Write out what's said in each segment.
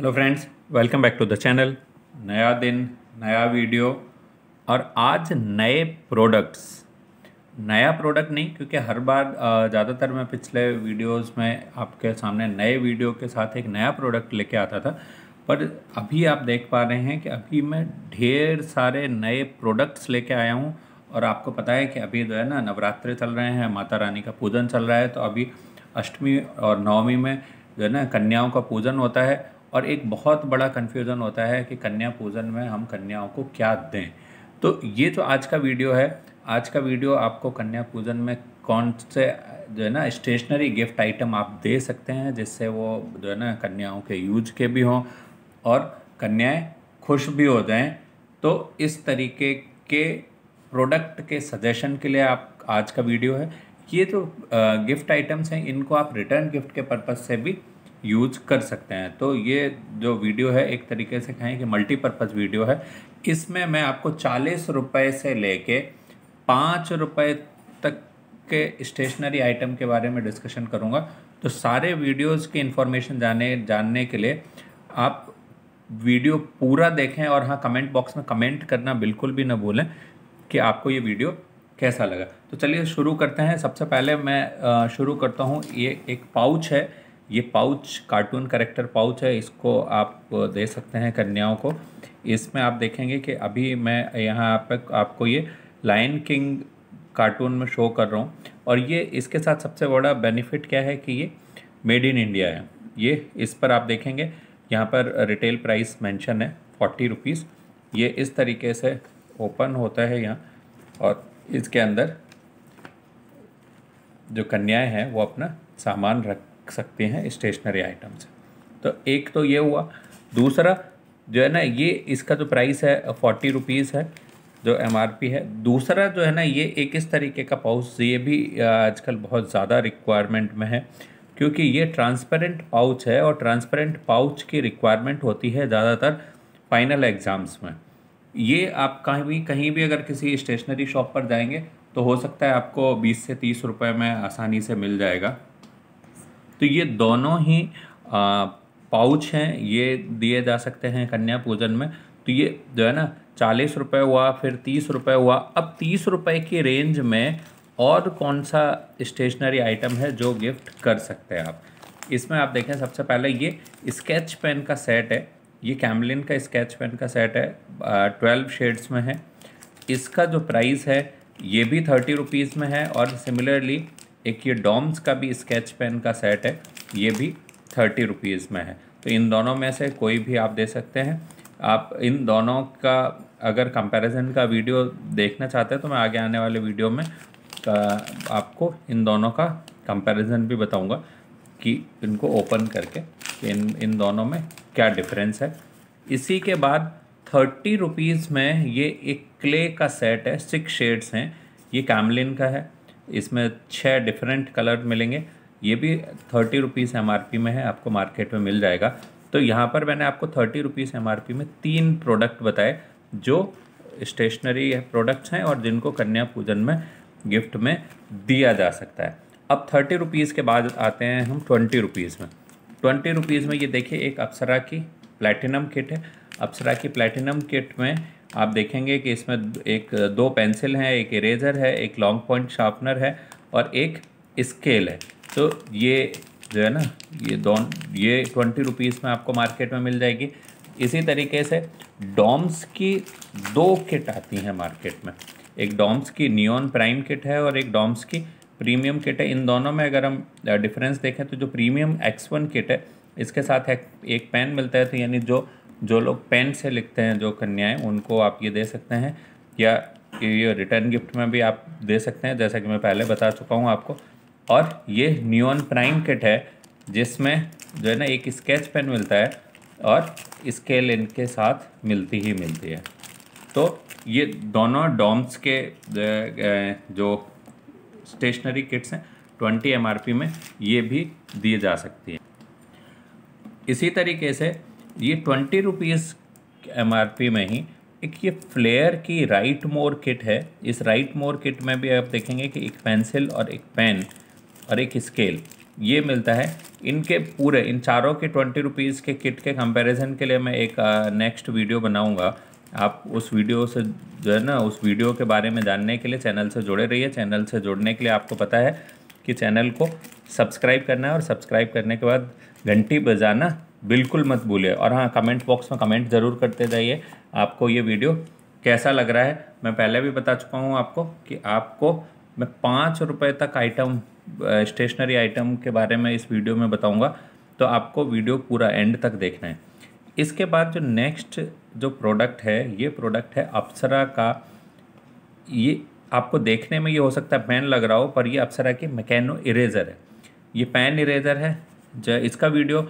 hello friends welcome back to the channel नया दिन नया वीडियो और आज नए प्रोडक्ट्स नया प्रोडक्ट नहीं क्योंकि हर बार ज़्यादातर मैं पिछले वीडियोस में आपके सामने नए वीडियो के साथ एक नया प्रोडक्ट लेके आता था पर अभी आप देख पा रहे हैं कि अभी मैं ढेर सारे नए प्रोडक्ट्स लेके आया हूँ और आपको पता है कि अभी जो है ना नवरात्रे चल रहे हैं माता रानी का पूजन चल रहा है तो अभी अष्टमी और नवमी में जो है ना कन्याओं का पूजन होता है और एक बहुत बड़ा कन्फ्यूज़न होता है कि कन्या पूजन में हम कन्याओं को क्या दें तो ये जो तो आज का वीडियो है आज का वीडियो आपको कन्या पूजन में कौन से जो है ना स्टेशनरी गिफ्ट आइटम आप दे सकते हैं जिससे वो जो है ना कन्याओं के यूज के भी हों और कन्याएं खुश भी हो जाएं तो इस तरीके के प्रोडक्ट के सजेशन के लिए आप आज का वीडियो है ये जो तो गिफ्ट आइटम्स हैं इनको आप रिटर्न गिफ्ट के पर्पज़ से भी यूज कर सकते हैं तो ये जो वीडियो है एक तरीके से कहें कि मल्टीपर्पज़ वीडियो है इसमें मैं आपको चालीस रुपये से ले कर पाँच रुपये तक के स्टेशनरी आइटम के बारे में डिस्कशन करूँगा तो सारे वीडियोस की इन्फॉर्मेशन जाने जानने के लिए आप वीडियो पूरा देखें और हाँ कमेंट बॉक्स में कमेंट करना बिल्कुल भी ना भूलें कि आपको ये वीडियो कैसा लगा तो चलिए शुरू करते हैं सबसे पहले मैं शुरू करता हूँ ये एक पाउच है ये पाउच कार्टून करेक्टर पाउच है इसको आप दे सकते हैं कन्याओं को इसमें आप देखेंगे कि अभी मैं यहाँ पर आपको ये लाइन किंग कार्टून में शो कर रहा हूँ और ये इसके साथ सबसे बड़ा बेनिफिट क्या है कि ये मेड इन इंडिया है ये इस पर आप देखेंगे यहाँ पर रिटेल प्राइस मेंशन है फोर्टी रुपीज़ ये इस तरीके से ओपन होता है यहाँ और इसके अंदर जो कन्याएं हैं वो अपना सामान रख सकते हैं स्टेशनरी आइटम्स तो एक तो ये हुआ दूसरा जो है ना ये इसका जो प्राइस है फोर्टी रुपीज़ है जो एम है दूसरा जो है ना ये एक इस तरीके का पाउच ये भी आजकल बहुत ज़्यादा रिक्वायरमेंट में है क्योंकि ये ट्रांसपेरेंट पाउच है और ट्रांसपेरेंट पाउच की रिक्वायरमेंट होती है ज़्यादातर फाइनल एग्ज़ाम्स में ये आप कहीं भी कहीं भी अगर किसी स्टेशनरी शॉप पर जाएंगे तो हो सकता है आपको 20 से 30 रुपए में आसानी से मिल जाएगा तो ये दोनों ही आ, पाउच हैं ये दिए जा सकते हैं कन्या पूजन में तो ये जो है ना चालीस रुपये हुआ फिर तीस रुपये हुआ अब तीस रुपये की रेंज में और कौन सा स्टेशनरी आइटम है जो गिफ्ट कर सकते हैं आप इसमें आप देखें सबसे पहले ये स्केच पेन का सेट है ये कैमलिन का स्केच पेन का सेट है ट्वेल्व शेड्स में है इसका जो प्राइस है ये भी थर्टी रुपीज़ में है और सिमिलरली एक ये डॉम्स का भी स्केच पेन का सेट है ये भी थर्टी रुपीज़ में है तो इन दोनों में से कोई भी आप दे सकते हैं आप इन दोनों का अगर कंपैरिजन का वीडियो देखना चाहते हैं तो मैं आगे आने वाले वीडियो में आपको इन दोनों का कंपैरिजन भी बताऊंगा कि इनको ओपन करके इन इन दोनों में क्या डिफरेंस है इसी के बाद थर्टी रुपीज़ में ये एक क्ले का सेट है सिक्स शेड्स हैं ये कैमलिन का है इसमें छः डिफरेंट कलर मिलेंगे ये भी थर्टी रुपीज़ एम में है आपको मार्केट में मिल जाएगा तो यहाँ पर मैंने आपको थर्टी रुपीज़ एम में तीन प्रोडक्ट बताए जो स्टेशनरी प्रोडक्ट्स हैं और जिनको कन्या पूजन में गिफ्ट में दिया जा सकता है अब थर्टी रुपीज़ के बाद आते हैं हम ट्वेंटी रुपीज़ में ट्वेंटी रुपीज़ में ये देखिए एक अप्सरा की प्लेटिनम किट है अप्सरा की प्लेटिनम किट में आप देखेंगे कि इसमें एक दो पेंसिल हैं एक इरेजर है एक लॉन्ग पॉइंट शार्पनर है और एक स्केल है तो ये जो है ना ये दोन ये ट्वेंटी रुपीज़ में आपको मार्केट में मिल जाएगी इसी तरीके से डॉम्स की दो किट आती हैं मार्केट में एक डॉम्स की नियॉन प्राइम किट है और एक डॉम्स की प्रीमियम किट है इन दोनों में अगर हम डिफरेंस देखें तो जो प्रीमियम एक्स वन किट है इसके साथ एक पेन मिलता है तो यानी जो जो लोग पेन से लिखते हैं जो कन्याएं उनको आप ये दे सकते हैं या ये रिटर्न गिफ्ट में भी आप दे सकते हैं जैसा कि मैं पहले बता चुका हूँ आपको और ये न्यून प्राइम किट है जिसमें जो है ना एक स्केच पेन मिलता है और स्केल इनके साथ मिलती ही मिलती है तो ये दोनों डॉम्स के जो स्टेशनरी किट्स हैं ट्वेंटी एम में ये भी दी जा सकती है इसी तरीके से ये ट्वेंटी रुपीज़ एम में ही एक ये फ्लेयर की राइट मोर किट है इस राइट मोर किट में भी आप देखेंगे कि एक पेंसिल और एक पेन और एक स्केल ये मिलता है इनके पूरे इन चारों के ट्वेंटी रुपीज़ के किट के कंपैरिजन के लिए मैं एक नेक्स्ट वीडियो बनाऊंगा आप उस वीडियो से जो है ना उस वीडियो के बारे में जानने के लिए चैनल से जुड़े रहिए चैनल से जुड़ने के लिए आपको पता है कि चैनल को सब्सक्राइब करना है और सब्सक्राइब करने के बाद घंटी बजाना बिल्कुल मत भूलिए और हाँ कमेंट बॉक्स में कमेंट ज़रूर करते जाइए आपको ये वीडियो कैसा लग रहा है मैं पहले भी बता चुका हूँ आपको कि आपको मैं पाँच रुपये तक आइटम स्टेशनरी आइटम के बारे में इस वीडियो में बताऊँगा तो आपको वीडियो पूरा एंड तक देखना है इसके बाद जो नेक्स्ट जो प्रोडक्ट है ये प्रोडक्ट है अप्सरा का ये आपको देखने में ये हो सकता है पेन लग रहा हो पर ये अप्सरा की मैकेनो इरेज़र है ये पेन इरेज़र है जो इसका वीडियो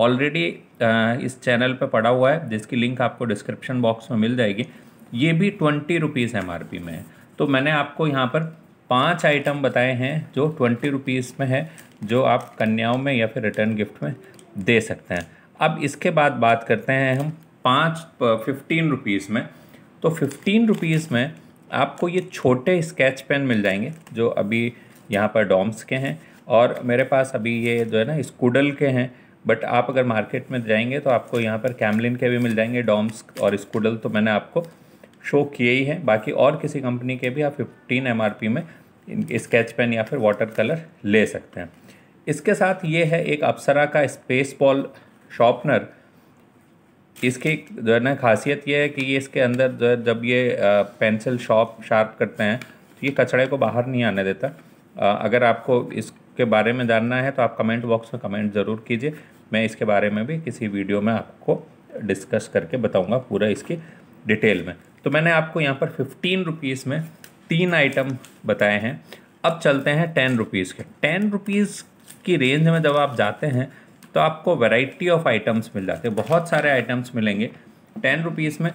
ऑलरेडी इस चैनल पे पड़ा हुआ है जिसकी लिंक आपको डिस्क्रिप्शन बॉक्स में मिल जाएगी ये भी ट्वेंटी रुपीज़ एम में है तो मैंने आपको यहाँ पर पांच आइटम बताए हैं जो ट्वेंटी रुपीज़ में है जो आप कन्याओं में या फिर रिटर्न गिफ्ट में दे सकते हैं अब इसके बाद बात करते हैं हम पाँच फिफ्टीन रुपीज़ में तो फिफ्टीन रुपीज़ में आपको ये छोटे स्केच पेन मिल जाएंगे जो अभी यहाँ पर डॉम्स के हैं और मेरे पास अभी ये जो है ना स्कूडल के हैं बट आप अगर मार्केट में जाएंगे तो आपको यहाँ पर कैमलिन के भी मिल जाएंगे डॉम्स और स्कूडल तो मैंने आपको शो किए ही हैं बाकी और किसी कंपनी के भी आप फिफ्टीन एम में स्केच पेन या फिर वाटर कलर ले सकते हैं इसके साथ ये है एक अप्सरा का स्पेस बॉल शॉर्पनर इसकी जो है ना खासियत ये है कि ये इसके अंदर जो है जब ये पेंसिल शॉप शार्प करते हैं तो ये कचड़े को बाहर नहीं आने देता अगर आपको इस के बारे में जानना है तो आप कमेंट बॉक्स में कमेंट ज़रूर कीजिए मैं इसके बारे में भी किसी वीडियो में आपको डिस्कस करके बताऊँगा पूरा इसकी डिटेल में तो मैंने आपको यहाँ पर फिफ्टीन रुपीज़ में तीन आइटम बताए हैं अब चलते हैं टेन रुपीज़ के टेन रुपीज़ की रेंज में जब आप जाते हैं तो आपको वैरायटी ऑफ आइटम्स मिल जाते हैं बहुत सारे आइटम्स मिलेंगे टेन रुपीज़ में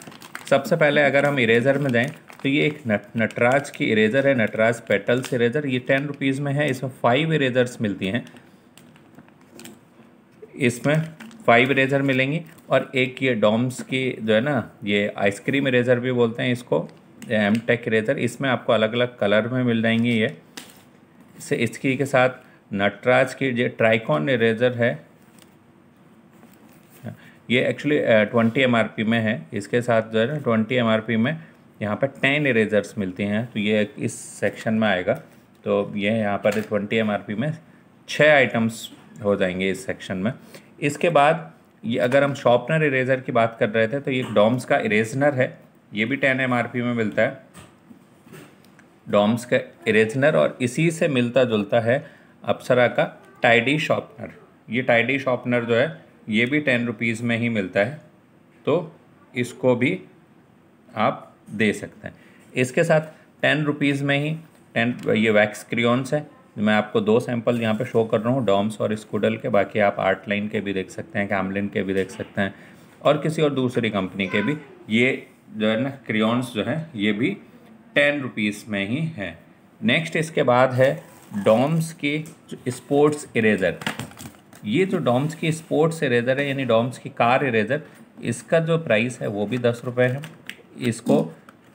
सबसे पहले अगर हम इरेज़र में जाएँ तो ये एक नट नटराज की इरेज़र है नटराज पेटल्स इरेज़र ये टेन रुपीज़ में है इसमें फाइव इरेज़र्स मिलती हैं इसमें फाइव इरेज़र मिलेंगी और एक ये डॉम्स की जो है ना ये आइसक्रीम इरेज़र भी बोलते हैं इसको एम टेक इरेज़र इसमें आपको अलग अलग कलर में मिल जाएंगी ये इससे इसकी के साथ नटराज की जो ट्राइकॉन इरेज़र है ये एक्चुअली ट्वेंटी एम में है इसके साथ जो है ना ट्वेंटी एम में यहाँ पर टेन इरेजर्स मिलते हैं तो ये इस सेक्शन में आएगा तो ये यहाँ पर ट्वेंटी एम में छः आइटम्स हो जाएंगे इस सेक्शन में इसके बाद ये अगर हम शॉपनर इरेजर की बात कर रहे थे तो ये डॉम्स का इरेजनर है ये भी टेन एम में मिलता है डॉम्स का इरेजनर और इसी से मिलता जुलता है अप्सरा का टाइडी शॉपनर ये टाइडी शॉपनर जो है ये भी टेन रुपीज़ में ही मिलता है तो इसको भी आप दे सकते हैं इसके साथ टेन रुपीज़ में ही टेन ये वैक्स क्रियोन्स है मैं आपको दो सैंपल यहाँ पे शो कर रहा हूँ डॉम्स और स्कूडल के बाकी आप आर्ट लाइन के भी देख सकते हैं कैमलिन के भी देख सकते हैं और किसी और दूसरी कंपनी के भी ये जो है ना क्रियोन्स जो हैं ये भी टेन रुपीज़ में ही हैं नेक्स्ट इसके बाद है डॉम्स के स्पोर्ट्स इरेजर ये जो डॉम्स की स्पोर्ट्स इरेजर है यानी डॉम्स की कार इरेजर इसका जो प्राइस है वो भी दस रुपये है इसको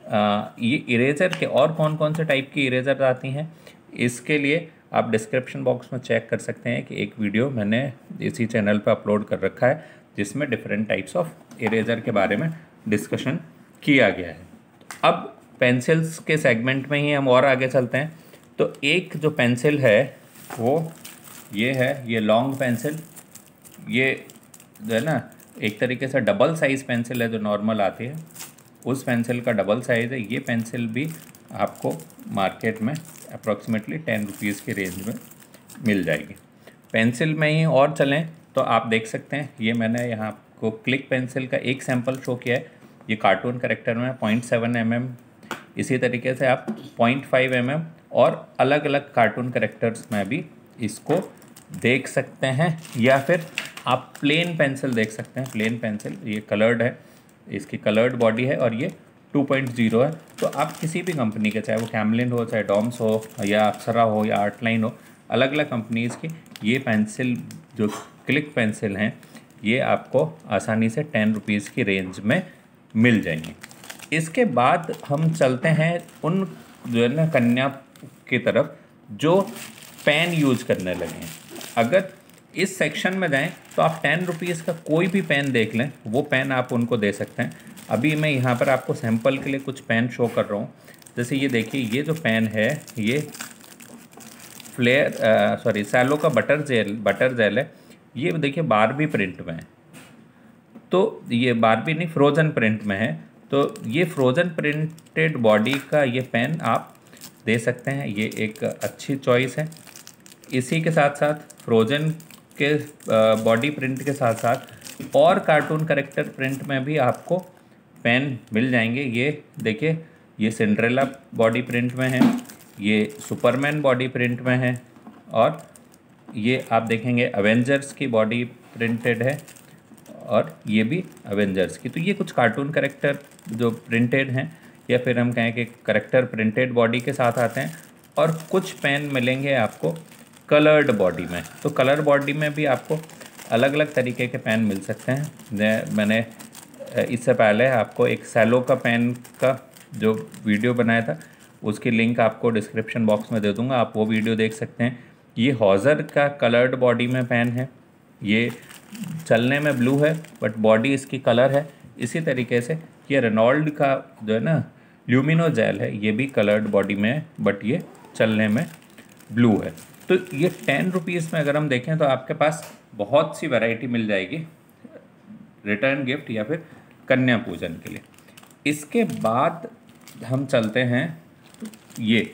आ, ये इरेजर के और कौन कौन से टाइप की इरेजर आती हैं इसके लिए आप डिस्क्रिप्शन बॉक्स में चेक कर सकते हैं कि एक वीडियो मैंने इसी चैनल पर अपलोड कर रखा है जिसमें डिफरेंट टाइप्स ऑफ इरेजर के बारे में डिस्कशन किया गया है अब पेंसिल्स के सेगमेंट में ही हम और आगे चलते हैं तो एक जो पेंसिल है वो ये है ये लॉन्ग पेंसिल ये जो है ना एक तरीके से डबल साइज़ पेंसिल है जो नॉर्मल आती है उस पेंसिल का डबल साइज़ है ये पेंसिल भी आपको मार्केट में अप्रॉक्सीमेटली टेन रुपीज़ की रेंज में मिल जाएगी पेंसिल में ही और चलें तो आप देख सकते हैं ये मैंने यहाँ को क्लिक पेंसिल का एक सैम्पल शो किया है ये कार्टून करेक्टर में पॉइंट सेवन एम एम इसी तरीके से आप पॉइंट फाइव एम एम और अलग अलग कार्टून करेक्टर्स में भी इसको देख सकते हैं या फिर आप प्लेन पेंसिल देख सकते हैं प्लेन पेंसिल ये कलर्ड है इसकी कलर्ड बॉडी है और ये 2.0 है तो आप किसी भी कंपनी के चाहे वो कैमलिन हो चाहे डॉम्स हो या अक्सरा हो या आर्टलाइन हो अलग अलग कंपनीज़ की ये पेंसिल जो क्लिक पेंसिल हैं ये आपको आसानी से टेन रुपीज़ की रेंज में मिल जाएंगी इसके बाद हम चलते हैं उन जो है ना कन्या की तरफ जो पेन यूज करने लगे हैं अगर इस सेक्शन में जाएं तो आप टेन रुपीज़ का कोई भी पेन देख लें वो पेन आप उनको दे सकते हैं अभी मैं यहाँ पर आपको सैम्पल के लिए कुछ पेन शो कर रहा हूँ जैसे ये देखिए ये जो पेन है ये फ्लेयर सॉरी सैलो का बटर जेल बटर जेल है ये देखिए बारबी प्रिंट में है तो ये बारबी नहीं फ्रोज़न प्रिंट में है तो ये फ्रोज़न प्रिंटेड बॉडी का ये पेन आप दे सकते हैं ये एक अच्छी चॉइस है इसी के साथ साथ फ्रोज़न के बॉडी प्रिंट के साथ साथ और कार्टून करेक्टर प्रिंट में भी आपको पेन मिल जाएंगे ये देखिए ये सिंड्रेला बॉडी प्रिंट में है ये सुपरमैन बॉडी प्रिंट में है और ये आप देखेंगे अवेंजर्स की बॉडी प्रिंटेड है और ये भी अवेंजर्स की तो ये कुछ कार्टून करेक्टर जो प्रिंटेड हैं या फिर हम कहें कि करेक्टर प्रिंटेड बॉडी के साथ आते हैं और कुछ पेन मिलेंगे आपको कलर्ड बॉडी में तो कलर बॉडी में भी आपको अलग अलग तरीके के पेन मिल सकते हैं मैंने इससे पहले आपको एक सेलो का पेन का जो वीडियो बनाया था उसकी लिंक आपको डिस्क्रिप्शन बॉक्स में दे दूंगा आप वो वीडियो देख सकते हैं ये हॉजर का कलर्ड बॉडी में पेन है ये चलने में ब्लू है बट बॉडी इसकी कलर है इसी तरीके से ये रेनॉल्ड का जो है ना ल्यूमिनो जेल है ये भी कलर्ड बॉडी में है बट ये चलने में ब्लू है तो ये टेन रुपीज़ में अगर हम देखें तो आपके पास बहुत सी वैरायटी मिल जाएगी रिटर्न गिफ्ट या फिर कन्या पूजन के लिए इसके बाद हम चलते हैं ये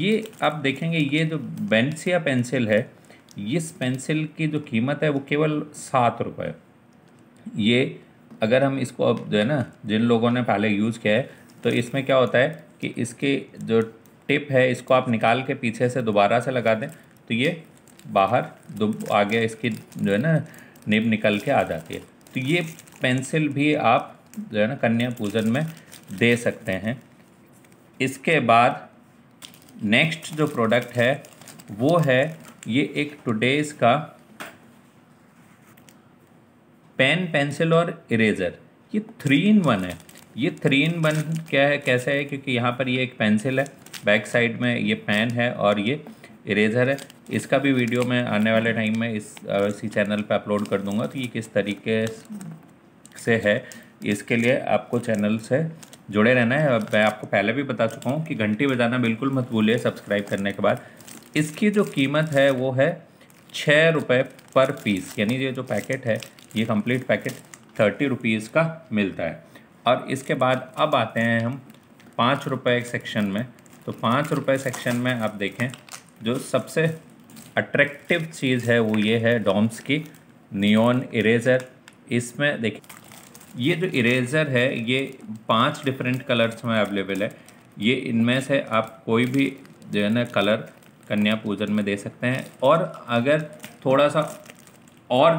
ये आप देखेंगे ये जो बेंसिया पेंसिल है इस पेंसिल की जो कीमत है वो केवल सात रुपये ये अगर हम इसको अब जो है ना जिन लोगों ने पहले यूज़ किया है तो इसमें क्या होता है कि इसके जो टिप है इसको आप निकाल के पीछे से दोबारा से लगा दें तो ये बाहर आगे इसकी जो है ना निब निकल के आ जाती है तो ये पेंसिल भी आप जो है ना कन्या पूजन में दे सकते हैं इसके बाद नेक्स्ट जो प्रोडक्ट है वो है ये एक टुडेज़ का पेन पेंसिल और इरेज़र ये थ्री इन वन है ये थ्री इन वन क्या है कैसा है क्योंकि यहाँ पर ये एक पेंसिल है बैक साइड में ये पेन है और ये इरेजर है इसका भी वीडियो मैं आने वाले टाइम में इस इसी चैनल पे अपलोड कर दूंगा तो ये किस तरीके से है इसके लिए आपको चैनल से जुड़े रहना है मैं आपको पहले भी बता चुका हूँ कि घंटी बजाना बिल्कुल मत भूलिए सब्सक्राइब करने के बाद इसकी जो कीमत है वो है छः रुपये पर पीस यानी ये जो पैकेट है ये कंप्लीट पैकेट थर्टी रुपीज़ का मिलता है और इसके बाद अब आते हैं हम पाँच रुपये सेक्शन में तो पाँच रुपये सेक्शन में आप देखें जो सबसे अट्रैक्टिव चीज़ है वो ये है डॉम्स की नियोन इरेज़र इसमें देखिए ये जो इरेज़र है ये पांच डिफरेंट कलर्स में अवेलेबल है ये इनमें से आप कोई भी जो है ना कलर कन्या पूजन में दे सकते हैं और अगर थोड़ा सा और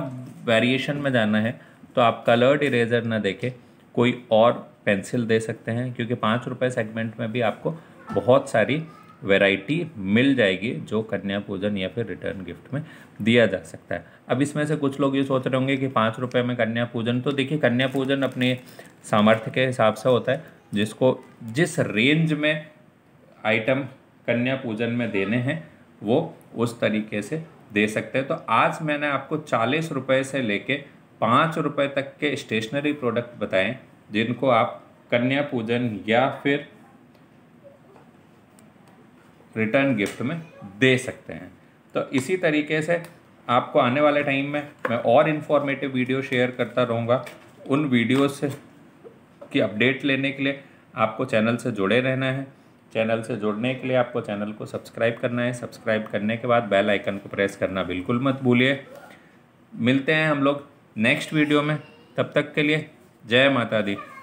वेरिएशन में जाना है तो आप कलर्ड इरेज़र ना देखें कोई और पेंसिल दे सकते हैं क्योंकि पाँच रुपये सेगमेंट में भी आपको बहुत सारी वैरायटी मिल जाएगी जो कन्या पूजन या फिर रिटर्न गिफ्ट में दिया जा सकता है अब इसमें से कुछ लोग ये सोच रहे होंगे कि पाँच रुपये में कन्या पूजन तो देखिए कन्या पूजन अपने सामर्थ्य के हिसाब से होता है जिसको जिस रेंज में आइटम कन्या पूजन में देने हैं वो उस तरीके से दे सकते हैं तो आज मैंने आपको चालीस रुपये से कर पाँच रुपये तक के स्टेशनरी प्रोडक्ट बताएं जिनको आप कन्या पूजन या फिर रिटर्न गिफ्ट में दे सकते हैं तो इसी तरीके से आपको आने वाले टाइम में मैं और इन्फॉर्मेटिव वीडियो शेयर करता रहूँगा उन वीडियो से की अपडेट लेने के लिए आपको चैनल से जुड़े रहना है चैनल से जुड़ने के लिए आपको चैनल को सब्सक्राइब करना है सब्सक्राइब करने के बाद बेल आइकन को प्रेस करना बिल्कुल मत भूलिए मिलते हैं हम लोग नेक्स्ट वीडियो में तब तक के लिए जय माता दी